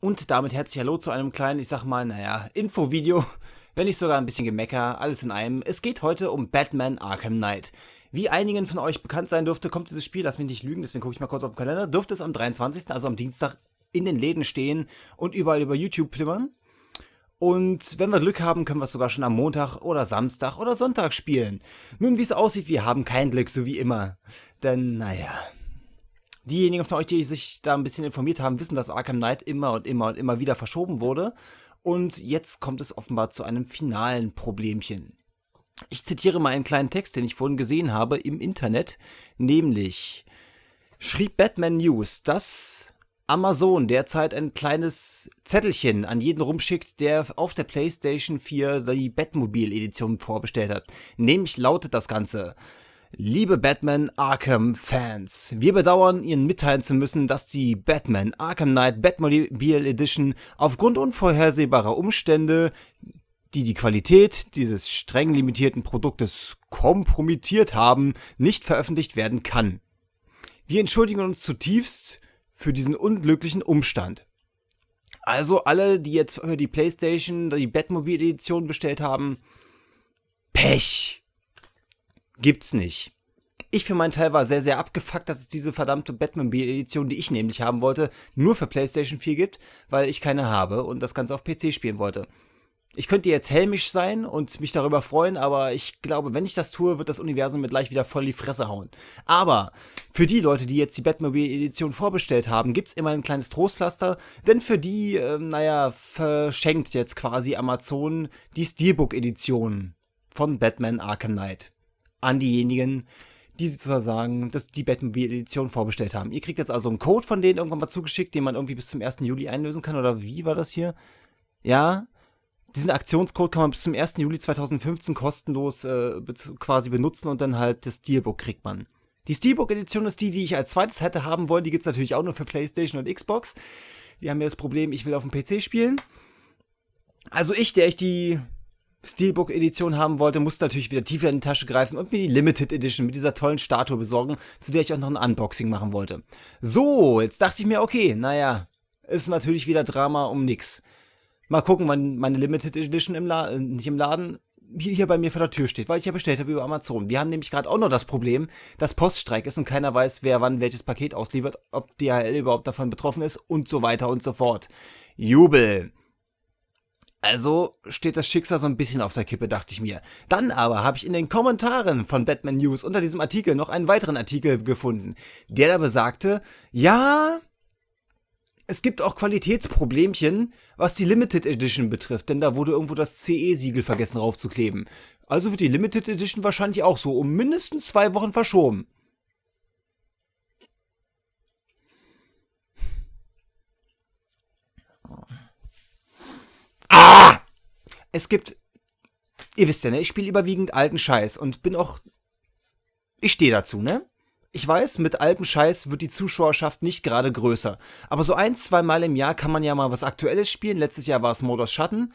Und damit herzlich Hallo zu einem kleinen, ich sag mal, naja, Infovideo, wenn nicht sogar ein bisschen Gemecker, alles in einem. Es geht heute um Batman Arkham Knight. Wie einigen von euch bekannt sein dürfte, kommt dieses Spiel, lass mich nicht lügen, deswegen gucke ich mal kurz auf den Kalender, dürfte es am 23., also am Dienstag, in den Läden stehen und überall über YouTube flimmern. Und wenn wir Glück haben, können wir es sogar schon am Montag oder Samstag oder Sonntag spielen. Nun, wie es aussieht, wir haben kein Glück, so wie immer. Denn, naja, diejenigen von euch, die sich da ein bisschen informiert haben, wissen, dass Arkham Knight immer und immer und immer wieder verschoben wurde. Und jetzt kommt es offenbar zu einem finalen Problemchen. Ich zitiere mal einen kleinen Text, den ich vorhin gesehen habe im Internet, nämlich schrieb Batman News, dass Amazon derzeit ein kleines Zettelchen an jeden rumschickt, der auf der PlayStation 4 die Batmobile Edition vorbestellt hat. Nämlich lautet das Ganze. Liebe Batman Arkham Fans, wir bedauern, Ihnen mitteilen zu müssen, dass die Batman Arkham Knight Batmobile Edition aufgrund unvorhersehbarer Umstände, die die Qualität dieses streng limitierten Produktes kompromittiert haben, nicht veröffentlicht werden kann. Wir entschuldigen uns zutiefst für diesen unglücklichen Umstand. Also alle, die jetzt für die PlayStation die Batmobile Edition bestellt haben, Pech! Gibt's nicht. Ich für meinen Teil war sehr, sehr abgefuckt, dass es diese verdammte Batmobile-Edition, die ich nämlich haben wollte, nur für PlayStation 4 gibt, weil ich keine habe und das Ganze auf PC spielen wollte. Ich könnte jetzt hämisch sein und mich darüber freuen, aber ich glaube, wenn ich das tue, wird das Universum mir gleich wieder voll die Fresse hauen. Aber für die Leute, die jetzt die Batmobile-Edition vorbestellt haben, gibt's immer ein kleines Trostpflaster, denn für die, äh, naja, verschenkt jetzt quasi Amazon die Steelbook-Edition von Batman Arkham Knight an diejenigen, die sozusagen das, die Batmobile-Edition vorbestellt haben. Ihr kriegt jetzt also einen Code von denen irgendwann mal zugeschickt, den man irgendwie bis zum 1. Juli einlösen kann, oder wie war das hier? Ja, diesen Aktionscode kann man bis zum 1. Juli 2015 kostenlos äh, quasi benutzen und dann halt das Steelbook kriegt man. Die Steelbook-Edition ist die, die ich als zweites hätte haben wollen. Die gibt es natürlich auch nur für PlayStation und Xbox. Wir haben ja das Problem, ich will auf dem PC spielen. Also ich, der ich die Steelbook Edition haben wollte, musste natürlich wieder tiefer in die Tasche greifen und mir die Limited Edition mit dieser tollen Statue besorgen, zu der ich auch noch ein Unboxing machen wollte. So, jetzt dachte ich mir, okay, naja, ist natürlich wieder Drama um nix. Mal gucken, wann meine Limited Edition im La äh, nicht im Laden hier bei mir vor der Tür steht, weil ich ja bestellt habe über Amazon. Wir haben nämlich gerade auch noch das Problem, dass Poststreik ist und keiner weiß, wer wann welches Paket ausliefert, ob DHL überhaupt davon betroffen ist und so weiter und so fort. Jubel! Also steht das Schicksal so ein bisschen auf der Kippe, dachte ich mir. Dann aber habe ich in den Kommentaren von Batman News unter diesem Artikel noch einen weiteren Artikel gefunden, der da besagte, ja, es gibt auch Qualitätsproblemchen, was die Limited Edition betrifft, denn da wurde irgendwo das CE-Siegel vergessen raufzukleben. Also wird die Limited Edition wahrscheinlich auch so um mindestens zwei Wochen verschoben. es gibt, ihr wisst ja, ne, ich spiele überwiegend alten Scheiß und bin auch, ich stehe dazu, ne? Ich weiß, mit alten Scheiß wird die Zuschauerschaft nicht gerade größer. Aber so ein, zwei Mal im Jahr kann man ja mal was Aktuelles spielen. Letztes Jahr war es Modus Schatten.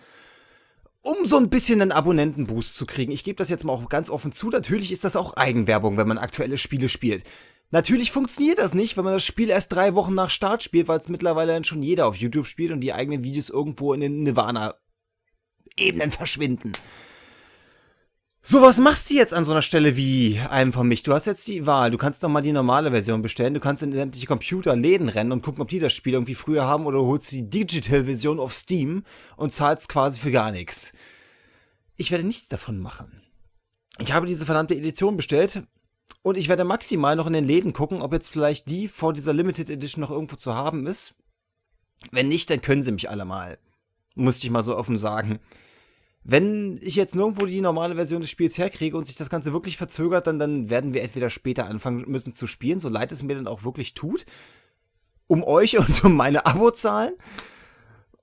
Um so ein bisschen einen Abonnentenboost zu kriegen. Ich gebe das jetzt mal auch ganz offen zu. Natürlich ist das auch Eigenwerbung, wenn man aktuelle Spiele spielt. Natürlich funktioniert das nicht, wenn man das Spiel erst drei Wochen nach Start spielt, weil es mittlerweile dann schon jeder auf YouTube spielt und die eigenen Videos irgendwo in den Nirvana Ebenen verschwinden. So, was machst du jetzt an so einer Stelle wie einem von mich? Du hast jetzt die Wahl. Du kannst nochmal die normale Version bestellen. Du kannst in sämtliche Computerläden rennen und gucken, ob die das Spiel irgendwie früher haben oder holst die Digital-Version auf Steam und zahlst quasi für gar nichts. Ich werde nichts davon machen. Ich habe diese verdammte Edition bestellt und ich werde maximal noch in den Läden gucken, ob jetzt vielleicht die vor dieser Limited Edition noch irgendwo zu haben ist. Wenn nicht, dann können sie mich alle mal. Musste ich mal so offen sagen. Wenn ich jetzt nirgendwo die normale Version des Spiels herkriege und sich das Ganze wirklich verzögert, dann, dann werden wir entweder später anfangen müssen zu spielen, so leid es mir dann auch wirklich tut. Um euch und um meine Abozahlen.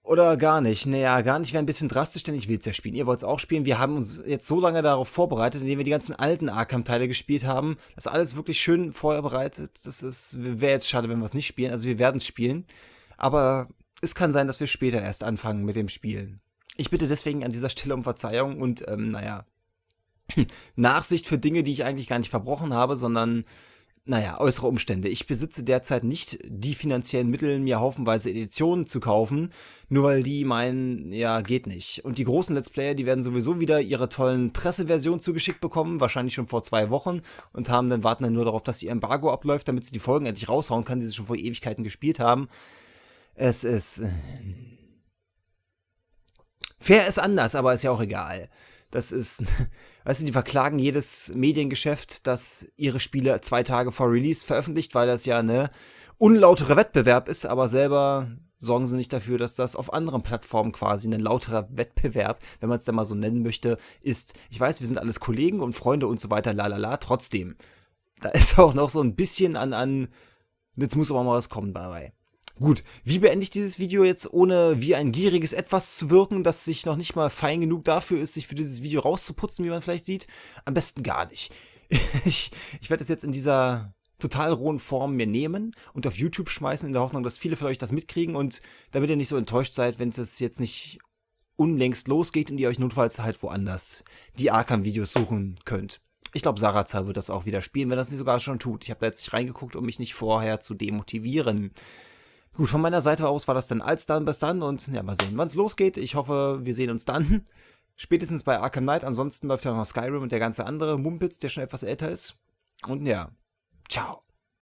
Oder gar nicht. Naja, gar nicht wäre ein bisschen drastisch, denn ich will es ja spielen. Ihr wollt es auch spielen. Wir haben uns jetzt so lange darauf vorbereitet, indem wir die ganzen alten Arkham-Teile gespielt haben. Das ist alles wirklich schön vorbereitet. Das ist, wäre jetzt schade, wenn wir es nicht spielen. Also wir werden es spielen. Aber es kann sein, dass wir später erst anfangen mit dem Spielen. Ich bitte deswegen an dieser Stelle um Verzeihung und, ähm, naja, Nachsicht für Dinge, die ich eigentlich gar nicht verbrochen habe, sondern, naja, äußere Umstände. Ich besitze derzeit nicht die finanziellen Mittel, mir haufenweise Editionen zu kaufen, nur weil die meinen, ja, geht nicht. Und die großen Let's Player, die werden sowieso wieder ihre tollen Presseversionen zugeschickt bekommen, wahrscheinlich schon vor zwei Wochen, und haben dann warten dann nur darauf, dass ihr Embargo abläuft, damit sie die Folgen endlich raushauen kann, die sie schon vor Ewigkeiten gespielt haben. Es ist. Äh, Fair ist anders, aber ist ja auch egal. Das ist, weißt du, die verklagen jedes Mediengeschäft, das ihre Spiele zwei Tage vor Release veröffentlicht, weil das ja eine unlautere Wettbewerb ist, aber selber sorgen sie nicht dafür, dass das auf anderen Plattformen quasi ein lauterer Wettbewerb, wenn man es denn mal so nennen möchte, ist. Ich weiß, wir sind alles Kollegen und Freunde und so weiter, lalala, trotzdem. Da ist auch noch so ein bisschen an, an, jetzt muss aber mal was kommen dabei. Gut, wie beende ich dieses Video jetzt, ohne wie ein gieriges Etwas zu wirken, das sich noch nicht mal fein genug dafür ist, sich für dieses Video rauszuputzen, wie man vielleicht sieht? Am besten gar nicht. Ich, ich werde es jetzt in dieser total rohen Form mir nehmen und auf YouTube schmeißen, in der Hoffnung, dass viele von euch das mitkriegen und damit ihr nicht so enttäuscht seid, wenn es jetzt nicht unlängst losgeht und ihr euch notfalls halt woanders die Arkham-Videos suchen könnt. Ich glaube, Sarazar wird das auch wieder spielen, wenn das nicht sogar schon tut. Ich habe letztlich reingeguckt, um mich nicht vorher zu demotivieren. Gut, von meiner Seite aus war das dann als dann bis dann und ja, mal sehen, wann es losgeht. Ich hoffe, wir sehen uns dann. Spätestens bei Arkham Knight. Ansonsten läuft ja noch Skyrim und der ganze andere Mumpitz, der schon etwas älter ist. Und ja, ciao.